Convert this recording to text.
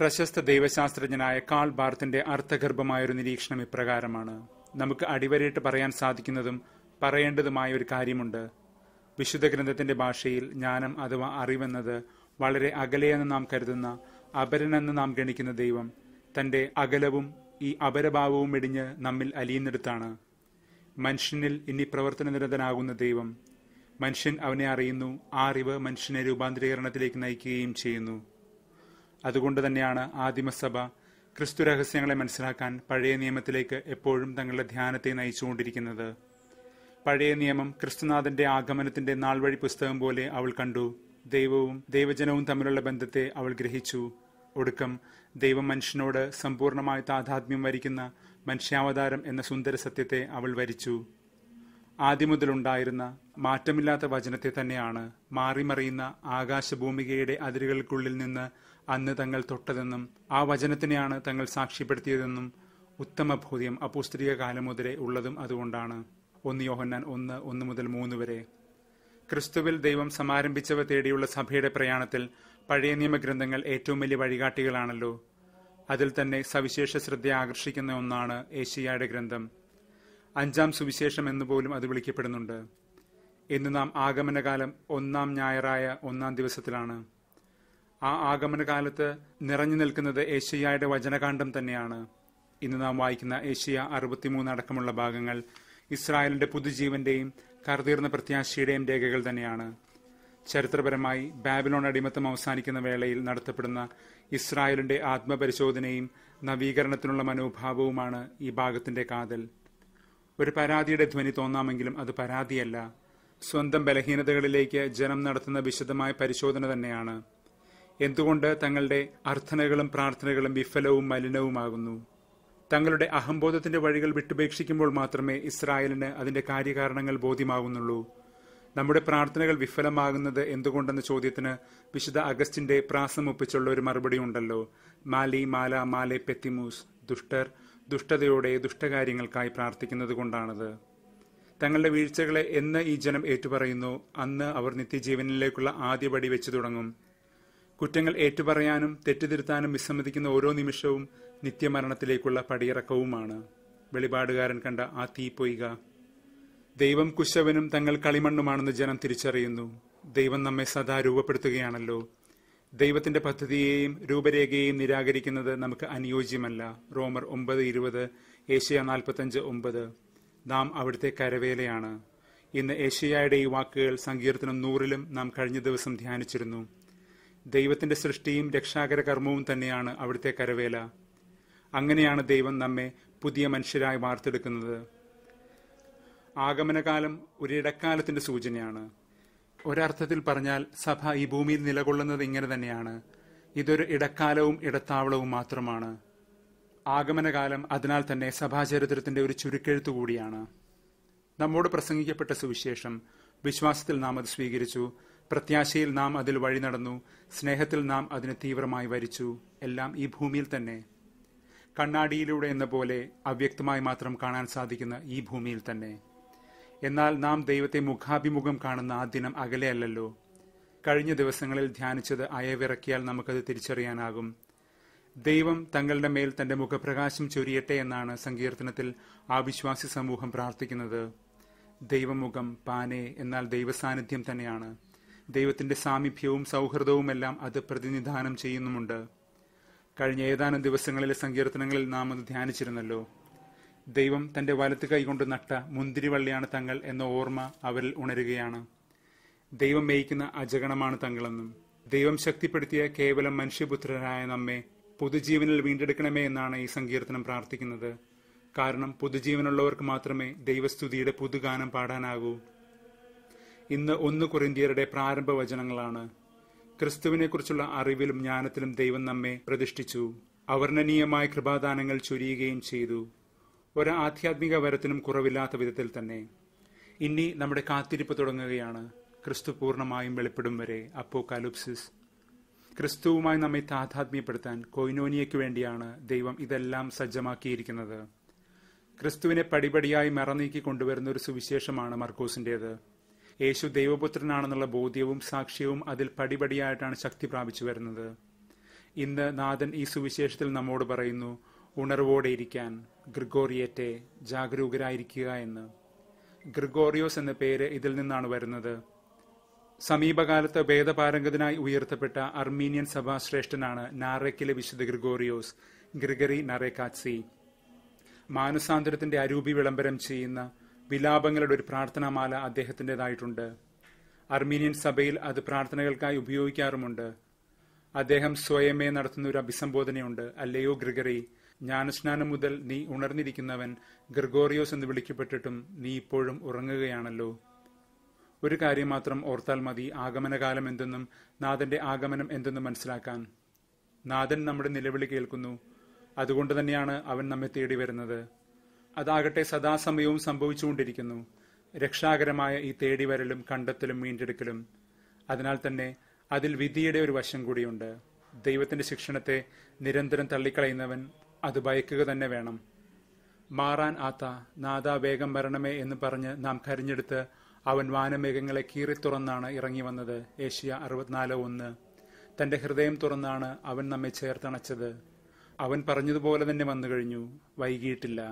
പ്രശസ്ത ദൈവശാസ്ത്രജ്ഞനായ കാൾ ബാർത്തിന്റെ അർത്ഥഗർഭമായൊരു നിരീക്ഷണം ഇപ്രകാരമാണ് നമുക്ക് അടിവരയിട്ട് പറയാൻ സാധിക്കുന്നതും പറയേണ്ടതുമായ ഒരു കാര്യമുണ്ട് വിശുദ്ധ ഗ്രന്ഥത്തിന്റെ ഭാഷയിൽ ജ്ഞാനം അഥവാ അറിവെന്നത് വളരെ അകലെയെന്ന് നാം കരുതുന്ന അപരനെന്ന് നാം ഗണിക്കുന്ന ദൈവം തന്റെ അകലവും ഈ അപരഭാവവും ഇടിഞ്ഞ് നമ്മിൽ അലിയുന്നിടത്താണ് മനുഷ്യനിൽ ഇനി പ്രവർത്തന നിരതനാകുന്ന ദൈവം മനുഷ്യൻ അവനെ അറിയുന്നു ആ അറിവ് മനുഷ്യനെ രൂപാന്തരീകരണത്തിലേക്ക് നയിക്കുകയും ചെയ്യുന്നു അതുകൊണ്ട് തന്നെയാണ് ആദിമസഭ ക്രിസ്തു രഹസ്യങ്ങളെ മനസ്സിലാക്കാൻ പഴയ നിയമത്തിലേക്ക് എപ്പോഴും തങ്ങളുടെ ധ്യാനത്തെ നയിച്ചുകൊണ്ടിരിക്കുന്നത് പഴയ നിയമം ക്രിസ്തുനാഥന്റെ ആഗമനത്തിന്റെ നാൾവഴി പുസ്തകം പോലെ അവൾ കണ്ടു ദൈവവും ദൈവജനവും തമ്മിലുള്ള ബന്ധത്തെ അവൾ ഗ്രഹിച്ചു ഒടുക്കം ദൈവം മനുഷ്യനോട് സമ്പൂർണമായ താതാത്മ്യം വരിക്കുന്ന മനുഷ്യാവതാരം എന്ന സുന്ദര സത്യത്തെ അവൾ വരിച്ചു ആദ്യം മുതലുണ്ടായിരുന്ന മാറ്റമില്ലാത്ത വചനത്തെ തന്നെയാണ് മാറിമറിയുന്ന ആകാശഭൂമികയുടെ അതിരുകൾക്കുള്ളിൽ നിന്ന് അന്ന് തങ്ങൾ തൊട്ടതെന്നും ആ വചനത്തിനെയാണ് തങ്ങൾ സാക്ഷ്യപ്പെടുത്തിയതെന്നും ഉത്തമ ബോധ്യം അപ്പുസ്തരിക കാലം മുതലേ ഉള്ളതും അതുകൊണ്ടാണ് ഒന്ന് യോഹന്നാൻ ഒന്ന് ഒന്ന് മുതൽ മൂന്ന് വരെ ക്രിസ്തുവിൽ ദൈവം സമാരംഭിച്ചവ തേടിയുള്ള സഭയുടെ പ്രയാണത്തിൽ പഴയ നിയമഗ്രന്ഥങ്ങൾ ഏറ്റവും വലിയ വഴികാട്ടികളാണല്ലോ അതിൽ തന്നെ സവിശേഷ ശ്രദ്ധ ആകർഷിക്കുന്ന ഒന്നാണ് ഏഷ്യയുടെ ഗ്രന്ഥം അഞ്ചാം സുവിശേഷം എന്ന് പോലും അത് വിളിക്കപ്പെടുന്നുണ്ട് ഇന്ന് നാം ആഗമനകാലം ഒന്നാം ഞായറായ ഒന്നാം ദിവസത്തിലാണ് ആ ആഗമനകാലത്ത് നിറഞ്ഞു നിൽക്കുന്നത് ഏഷ്യയുടെ വചനകാന്ഡം തന്നെയാണ് ഇന്ന് നാം വായിക്കുന്ന ഏഷ്യ അറുപത്തിമൂന്ന് അടക്കമുള്ള ഭാഗങ്ങൾ ഇസ്രായേലിന്റെ പുതുജീവന്റെയും കറുതീർന്ന പ്രത്യാശയുടെയും രേഖകൾ തന്നെയാണ് ചരിത്രപരമായി ബാബിലോൺ അടിമത്തം അവസാനിക്കുന്ന വേളയിൽ നടത്തപ്പെടുന്ന ഇസ്രായേലിന്റെ ആത്മപരിശോധനയും നവീകരണത്തിനുള്ള മനോഭാവവുമാണ് ഈ ഭാഗത്തിന്റെ കാതൽ ഒരു പരാതിയുടെ ധ്വനി തോന്നാമെങ്കിലും അത് പരാതിയല്ല സ്വന്തം ബലഹീനതകളിലേക്ക് ജനം നടത്തുന്ന വിശദമായ പരിശോധന തന്നെയാണ് എന്തുകൊണ്ട് തങ്ങളുടെ അർത്ഥനകളും പ്രാർത്ഥനകളും വിഫലവും മലിനവുമാകുന്നു തങ്ങളുടെ അഹംബോധത്തിന്റെ വഴികൾ വിട്ടുപേക്ഷിക്കുമ്പോൾ മാത്രമേ ഇസ്രായേലിന് അതിന്റെ കാര്യകാരണങ്ങൾ ബോധ്യമാകുന്നുള്ളൂ നമ്മുടെ പ്രാർത്ഥനകൾ വിഫലമാകുന്നത് എന്തുകൊണ്ടെന്ന ചോദ്യത്തിന് വിശുദ്ധ അഗസ്റ്റിന്റെ ഒപ്പിച്ചുള്ള ഒരു മറുപടി ഉണ്ടല്ലോ മാലി മാല മാലെ പെത്തിമൂസ് ദുഷ്ടർ ദുഷ്ടതയോടെ ദുഷ്ടകാര്യങ്ങൾക്കായി പ്രാർത്ഥിക്കുന്നത് കൊണ്ടാണത് തങ്ങളുടെ വീഴ്ചകളെ എന്ന് ഈ ജനം ഏറ്റുപറയുന്നു അന്ന് അവർ നിത്യജീവനിലേക്കുള്ള ആദ്യപടി വെച്ചു തുടങ്ങും കുറ്റങ്ങൾ ഏറ്റുപറയാനും തെറ്റുതിരുത്താനും വിസമ്മതിക്കുന്ന ഓരോ നിമിഷവും നിത്യമരണത്തിലേക്കുള്ള പടിയിറക്കവുമാണ് വെളിപാടുകാരൻ കണ്ട ആ തീ പൊയ്ക ദൈവം കുശവനും തങ്ങൾ കളിമണ്ണുമാണെന്ന് ജനം തിരിച്ചറിയുന്നു ദൈവം നമ്മെ സദാ രൂപപ്പെടുത്തുകയാണല്ലോ ദൈവത്തിന്റെ പദ്ധതിയെയും രൂപരേഖയെയും നിരാകരിക്കുന്നത് നമുക്ക് അനുയോജ്യമല്ല റോമർ ഒമ്പത് ഇരുപത് ഏഷ്യ നാൽപ്പത്തഞ്ച് ഒമ്പത് നാം അവിടുത്തെ കരവേലയാണ് ഇന്ന് ഏഷ്യയുടെ ഈ വാക്കുകൾ സങ്കീർത്തനം നൂറിലും നാം കഴിഞ്ഞ ദിവസം ധ്യാനിച്ചിരുന്നു ദൈവത്തിന്റെ സൃഷ്ടിയും രക്ഷാകര കർമ്മവും തന്നെയാണ് അവിടുത്തെ കരവേല അങ്ങനെയാണ് ദൈവം നമ്മെ പുതിയ മനുഷ്യരായി വാർത്തെടുക്കുന്നത് ആഗമനകാലം ഒരിടക്കാലത്തിന്റെ സൂചനയാണ് ഒരർത്ഥത്തിൽ പറഞ്ഞാൽ സഭ ഈ ഭൂമിയിൽ നിലകൊള്ളുന്നത് ഇങ്ങനെ തന്നെയാണ് ഇതൊരു ഇടക്കാലവും ഇടത്താവളവും മാത്രമാണ് ആഗമനകാലം അതിനാൽ തന്നെ സഭാചരിത്രത്തിന്റെ ഒരു ചുരുക്കെഴുത്തു കൂടിയാണ് നമ്മോട് പ്രസംഗിക്കപ്പെട്ട സുവിശേഷം വിശ്വാസത്തിൽ നാം അത് സ്വീകരിച്ചു പ്രത്യാശയിൽ നാം അതിൽ വഴി നടന്നു സ്നേഹത്തിൽ നാം അതിന് തീവ്രമായി വരിച്ചു എല്ലാം ഈ ഭൂമിയിൽ തന്നെ കണ്ണാടിയിലൂടെ എന്ന പോലെ അവ്യക്തമായി മാത്രം കാണാൻ സാധിക്കുന്ന ഈ ഭൂമിയിൽ തന്നെ എന്നാൽ നാം ദൈവത്തെ മുഖാഭിമുഖം കാണുന്ന ആ ദിനം അകലെയല്ലോ കഴിഞ്ഞ ദിവസങ്ങളിൽ ധ്യാനിച്ചത് അയവിറക്കിയാൽ നമുക്കത് തിരിച്ചറിയാനാകും ദൈവം തങ്ങളുടെ മേൽ തന്റെ മുഖപ്രകാശം ചൊരിയട്ടെ എന്നാണ് സങ്കീർത്തനത്തിൽ ആ വിശ്വാസി സമൂഹം പ്രാർത്ഥിക്കുന്നത് ദൈവമുഖം പാനെ എന്നാൽ ദൈവസാന്നിധ്യം തന്നെയാണ് ദൈവത്തിന്റെ സാമീപ്യവും സൗഹൃദവുമെല്ലാം അത് പ്രതിനിധാനം ചെയ്യുന്നുമുണ്ട് കഴിഞ്ഞ ഏതാനും ദിവസങ്ങളിലെ സങ്കീർത്തനങ്ങളിൽ നാം അത് ധ്യാനിച്ചിരുന്നല്ലോ ദൈവം തന്റെ വലത്ത് കൈകൊണ്ട് നട്ട മുന്തിരിവള്ളിയാണ് തങ്ങൾ എന്ന ഓർമ്മ അവരിൽ ഉണരുകയാണ് ദൈവം മേയിക്കുന്ന അജഗണമാണ് തങ്ങളെന്നും ദൈവം ശക്തിപ്പെടുത്തിയ കേവലം മനുഷ്യപുത്രരായ നമ്മെ പുതുജീവനിൽ വീണ്ടെടുക്കണമേ എന്നാണ് ഈ സങ്കീർത്തനം പ്രാർത്ഥിക്കുന്നത് കാരണം പുതുജീവനുള്ളവർക്ക് മാത്രമേ ദൈവസ്തുതിയുടെ പുതുഗാനം പാടാനാകൂ ഇന്ന് ഒന്ന് കുറിന്തിയരുടെ പ്രാരംഭ വചനങ്ങളാണ് ക്രിസ്തുവിനെക്കുറിച്ചുള്ള അറിവിലും ജ്ഞാനത്തിലും ദൈവം നമ്മെ പ്രതിഷ്ഠിച്ചു അവർണനീയമായ കൃപാദാനങ്ങൾ ചൊരിയുകയും ചെയ്തു ഒരു ആധ്യാത്മിക വരത്തിനും കുറവില്ലാത്ത വിധത്തിൽ തന്നെ ഇനി നമ്മുടെ കാത്തിരിപ്പ് തുടങ്ങുകയാണ് ക്രിസ്തു പൂർണ്ണമായും വെളിപ്പെടും വരെ അപ്പോ കാലുപ്സിസ് ക്രിസ്തുവുമായി നമ്മെ താതാത്മ്യപ്പെടുത്താൻ കൊയ്നോനിയയ്ക്ക് വേണ്ടിയാണ് ദൈവം ഇതെല്ലാം സജ്ജമാക്കിയിരിക്കുന്നത് ക്രിസ്തുവിനെ പടിപടിയായി മറനീക്കി കൊണ്ടുവരുന്ന ഒരു സുവിശേഷമാണ് മർക്കോസിൻ്റേത് യേശു ദൈവപുത്രനാണെന്നുള്ള ബോധ്യവും സാക്ഷ്യവും അതിൽ പടിപടിയായിട്ടാണ് ശക്തി പ്രാപിച്ചു വരുന്നത് ഇന്ന് നാഥൻ ഈ സുവിശേഷത്തിൽ നമ്മോട് പറയുന്നു ഉണർവോടെ ഇരിക്കാൻ ഗ്രിഗോറിയറ്റെ ജാഗരൂകരായിരിക്കുക എന്ന് ഗ്രിഗോറിയോസ് എന്ന പേര് ഇതിൽ നിന്നാണ് വരുന്നത് സമീപകാലത്ത് വേദപാരംഗതനായി ഉയർത്തപ്പെട്ട അർമീനിയൻ സഭാശ്രേഷ്ഠനാണ് നാറേക്കിലെ വിശുദ്ധ ഗ്രിഗോറിയോസ് ഗ്രിഗറി നറേക്കാറ്റ്സി മാനസാന്തരത്തിന്റെ അരൂപി വിളംബരം ചെയ്യുന്ന വിലാപങ്ങളുടെ ഒരു പ്രാർത്ഥനാമാല അദ്ദേഹത്തിൻ്റെതായിട്ടുണ്ട് അർമീനിയൻ സഭയിൽ അത് പ്രാർത്ഥനകൾക്കായി ഉപയോഗിക്കാറുമുണ്ട് അദ്ദേഹം സ്വയമേ നടത്തുന്ന ഒരു അഭിസംബോധനയുണ്ട് അല്ലയോ ഗ്രിഗറി ജ്ഞാനസ്നാനം മുതൽ നീ ഉണർന്നിരിക്കുന്നവൻ ഗ്രിഗോറിയോസ് എന്ന് വിളിക്കപ്പെട്ടിട്ടും നീ ഇപ്പോഴും ഉറങ്ങുകയാണല്ലോ ഒരു കാര്യം മാത്രം ഓർത്താൽ മതി ആഗമനകാലം എന്തെന്നും നാഥന്റെ ആഗമനം എന്തെന്നും മനസ്സിലാക്കാൻ നാഥൻ നമ്മുടെ നിലവിളി കേൾക്കുന്നു അതുകൊണ്ട് തന്നെയാണ് അവൻ നമ്മെ തേടി വരുന്നത് അതാകട്ടെ സദാസമയവും സംഭവിച്ചുകൊണ്ടിരിക്കുന്നു രക്ഷാകരമായ ഈ തേടി വരലും കണ്ടെത്തലും വീണ്ടെടുക്കലും അതിനാൽ തന്നെ അതിൽ വിധിയുടെ ഒരു വശം കൂടിയുണ്ട് ദൈവത്തിന്റെ ശിക്ഷണത്തെ നിരന്തരം തള്ളിക്കളയുന്നവൻ അത് ഭയക്കുക തന്നെ വേണം മാറാൻ ആത്ത നാദാ വേഗം വരണമേ എന്ന് പറഞ്ഞ് നാം കരിഞ്ഞെടുത്ത് അവൻ വാനമേഘങ്ങളെ കീറി തുറന്നാണ് ഇറങ്ങി വന്നത് ഏഷ്യ അറുപത്തിനാല് ഒന്ന് തന്റെ ഹൃദയം തുറന്നാണ് അവൻ നമ്മെ ചേർത്തണച്ചത് അവൻ പറഞ്ഞതുപോലെ തന്നെ വന്നു കഴിഞ്ഞു വൈകിയിട്ടില്ല